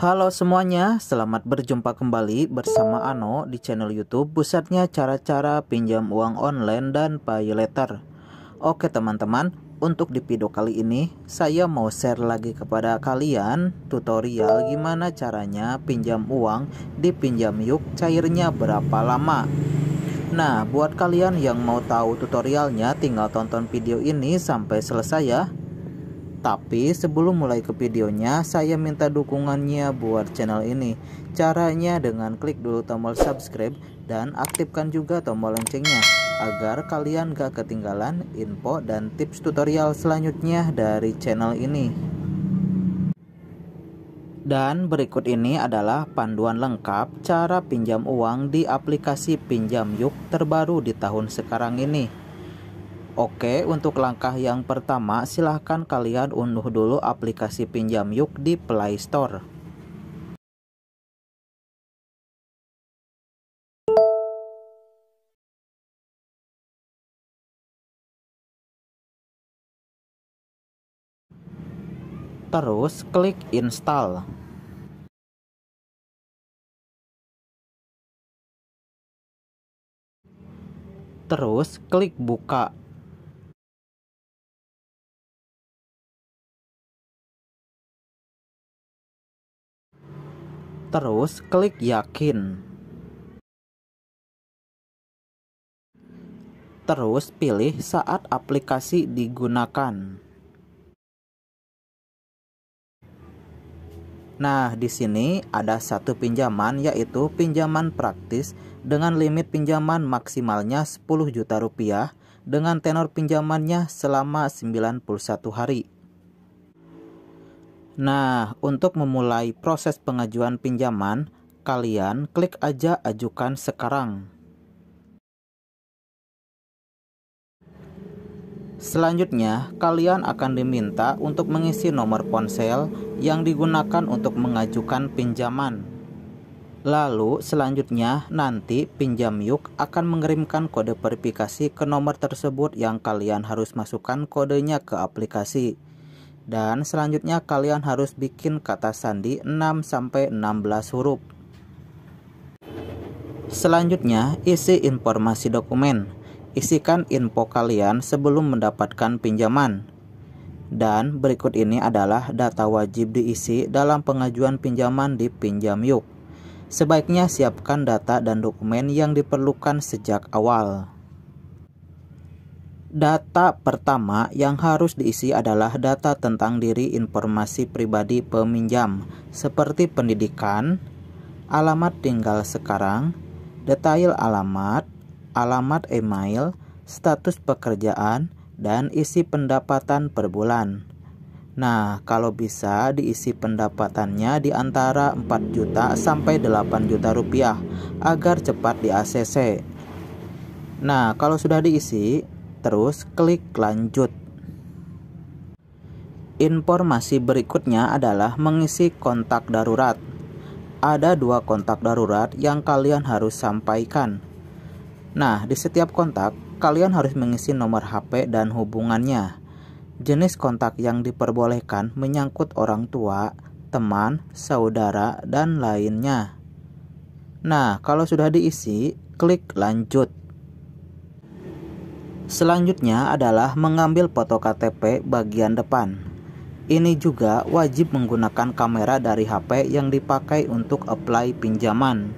Halo semuanya, selamat berjumpa kembali bersama Ano di channel YouTube pusatnya cara-cara pinjam uang online dan pay letter. Oke teman-teman, untuk di video kali ini saya mau share lagi kepada kalian tutorial gimana caranya pinjam uang di pinjam yuk cairnya berapa lama. Nah, buat kalian yang mau tahu tutorialnya tinggal tonton video ini sampai selesai ya. Tapi sebelum mulai ke videonya, saya minta dukungannya buat channel ini. Caranya dengan klik dulu tombol subscribe dan aktifkan juga tombol loncengnya agar kalian gak ketinggalan info dan tips tutorial selanjutnya dari channel ini. Dan berikut ini adalah panduan lengkap cara pinjam uang di aplikasi Pinjam Yuk terbaru di tahun sekarang ini. Oke, untuk langkah yang pertama, silahkan kalian unduh dulu aplikasi Pinjam Yuk di Play Store. Terus klik install. Terus klik buka. Terus klik yakin. Terus pilih saat aplikasi digunakan. Nah, di sini ada satu pinjaman yaitu pinjaman praktis dengan limit pinjaman maksimalnya 10 juta rupiah dengan tenor pinjamannya selama 91 hari. Nah, untuk memulai proses pengajuan pinjaman, kalian klik aja ajukan sekarang. Selanjutnya, kalian akan diminta untuk mengisi nomor ponsel yang digunakan untuk mengajukan pinjaman. Lalu, selanjutnya nanti pinjam yuk akan mengirimkan kode verifikasi ke nomor tersebut yang kalian harus masukkan kodenya ke aplikasi. Dan selanjutnya kalian harus bikin kata sandi 6 sampai 16 huruf. Selanjutnya, isi informasi dokumen. Isikan info kalian sebelum mendapatkan pinjaman. Dan berikut ini adalah data wajib diisi dalam pengajuan pinjaman di Pinjam Yuk. Sebaiknya siapkan data dan dokumen yang diperlukan sejak awal. Data pertama yang harus diisi adalah data tentang diri informasi pribadi peminjam, seperti pendidikan, alamat tinggal sekarang, detail alamat, alamat email, status pekerjaan, dan isi pendapatan per bulan. Nah, kalau bisa diisi pendapatannya di antara 4 juta sampai 8 juta rupiah agar cepat di ACC. Nah, kalau sudah diisi, terus klik lanjut. Informasi berikutnya adalah mengisi kontak darurat. Ada dua kontak darurat yang kalian harus sampaikan. Nah, di setiap kontak, kalian harus mengisi nomor HP dan hubungannya. Jenis kontak yang diperbolehkan menyangkut orang tua, teman, saudara, dan lainnya. Nah, kalau sudah diisi, klik lanjut. Selanjutnya adalah mengambil foto KTP bagian depan. Ini juga wajib menggunakan kamera dari HP yang dipakai untuk apply pinjaman.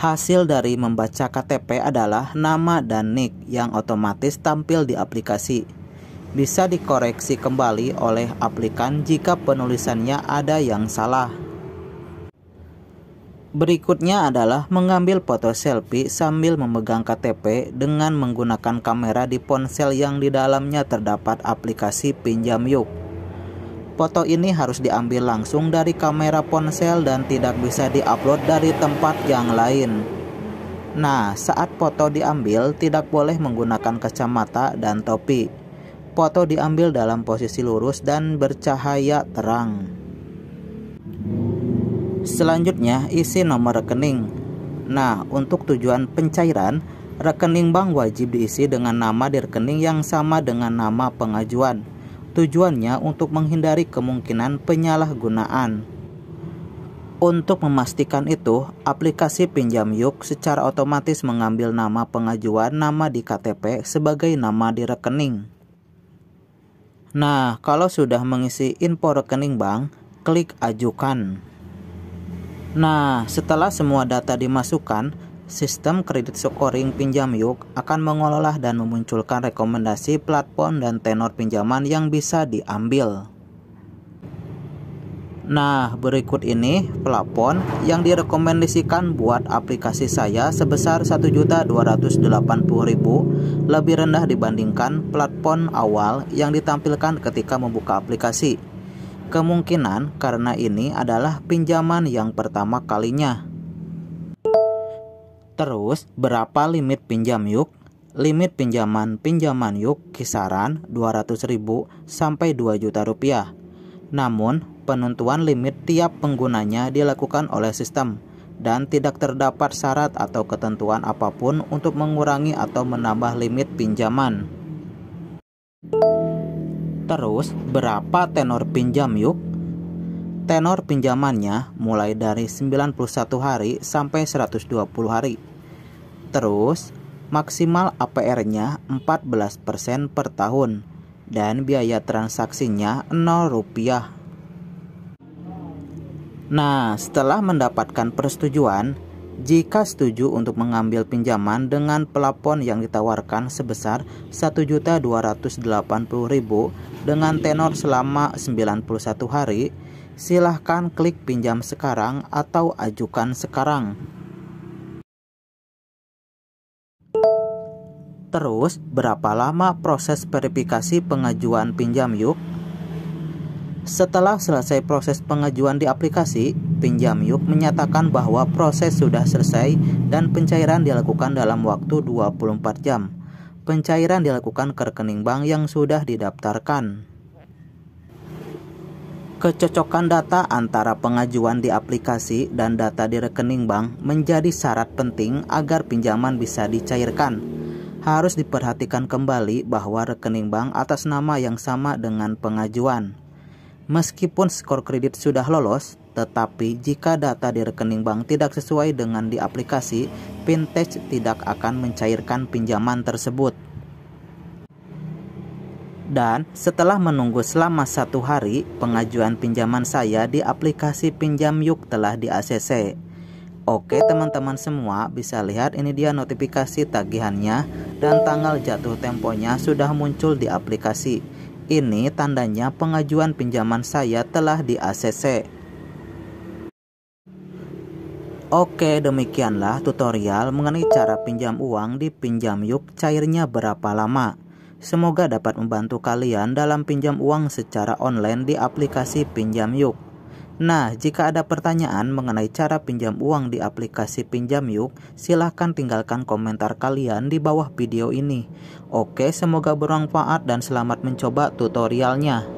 Hasil dari membaca KTP adalah nama dan nick yang otomatis tampil di aplikasi. Bisa dikoreksi kembali oleh aplikan jika penulisannya ada yang salah. Berikutnya adalah mengambil foto selfie sambil memegang KTP dengan menggunakan kamera di ponsel yang di dalamnya terdapat aplikasi pinjam yuk. Foto ini harus diambil langsung dari kamera ponsel dan tidak bisa diupload dari tempat yang lain. Nah, saat foto diambil tidak boleh menggunakan kacamata dan topi. Foto diambil dalam posisi lurus dan bercahaya terang. Selanjutnya, isi nomor rekening. Nah, untuk tujuan pencairan, rekening bank wajib diisi dengan nama di rekening yang sama dengan nama pengajuan. Tujuannya untuk menghindari kemungkinan penyalahgunaan. Untuk memastikan itu, aplikasi Pinjam Yuk secara otomatis mengambil nama pengajuan nama di KTP sebagai nama di rekening. Nah, kalau sudah mengisi info rekening bank, klik ajukan. Nah, setelah semua data dimasukkan, sistem kredit scoring pinjam yuk akan mengolah dan memunculkan rekomendasi platform dan tenor pinjaman yang bisa diambil. Nah, berikut ini pelapon yang direkomendasikan buat aplikasi saya sebesar 1.280.000 lebih rendah dibandingkan platform awal yang ditampilkan ketika membuka aplikasi. Kemungkinan karena ini adalah pinjaman yang pertama kalinya. Terus, berapa limit pinjam yuk? Limit pinjaman pinjaman yuk kisaran 200.000 sampai 2 juta rupiah. Namun, penentuan limit tiap penggunanya dilakukan oleh sistem dan tidak terdapat syarat atau ketentuan apapun untuk mengurangi atau menambah limit pinjaman. Terus, berapa tenor pinjam yuk? Tenor pinjamannya mulai dari 91 hari sampai 120 hari. Terus, maksimal APR-nya 14% per tahun dan biaya transaksinya 0 rupiah. Nah, setelah mendapatkan persetujuan, jika setuju untuk mengambil pinjaman dengan pelapon yang ditawarkan sebesar 1.280.000 dengan tenor selama 91 hari, silahkan klik pinjam sekarang atau ajukan sekarang. Terus, berapa lama proses verifikasi pengajuan pinjam yuk? Setelah selesai proses pengajuan di aplikasi, Pinjam Yuk menyatakan bahwa proses sudah selesai dan pencairan dilakukan dalam waktu 24 jam. Pencairan dilakukan ke rekening bank yang sudah didaftarkan. Kecocokan data antara pengajuan di aplikasi dan data di rekening bank menjadi syarat penting agar pinjaman bisa dicairkan. Harus diperhatikan kembali bahwa rekening bank atas nama yang sama dengan pengajuan. Meskipun skor kredit sudah lolos, tetapi jika data di rekening bank tidak sesuai dengan di aplikasi, Vintage tidak akan mencairkan pinjaman tersebut. Dan setelah menunggu selama satu hari, pengajuan pinjaman saya di aplikasi Pinjam Yuk telah di ACC. Oke teman-teman semua bisa lihat ini dia notifikasi tagihannya dan tanggal jatuh temponya sudah muncul di aplikasi. Ini tandanya pengajuan pinjaman saya telah di ACC. Oke, demikianlah tutorial mengenai cara pinjam uang di Pinjam Yuk cairnya berapa lama. Semoga dapat membantu kalian dalam pinjam uang secara online di aplikasi Pinjam Yuk. Nah, jika ada pertanyaan mengenai cara pinjam uang di aplikasi Pinjam Yuk, silahkan tinggalkan komentar kalian di bawah video ini. Oke, semoga bermanfaat dan selamat mencoba tutorialnya.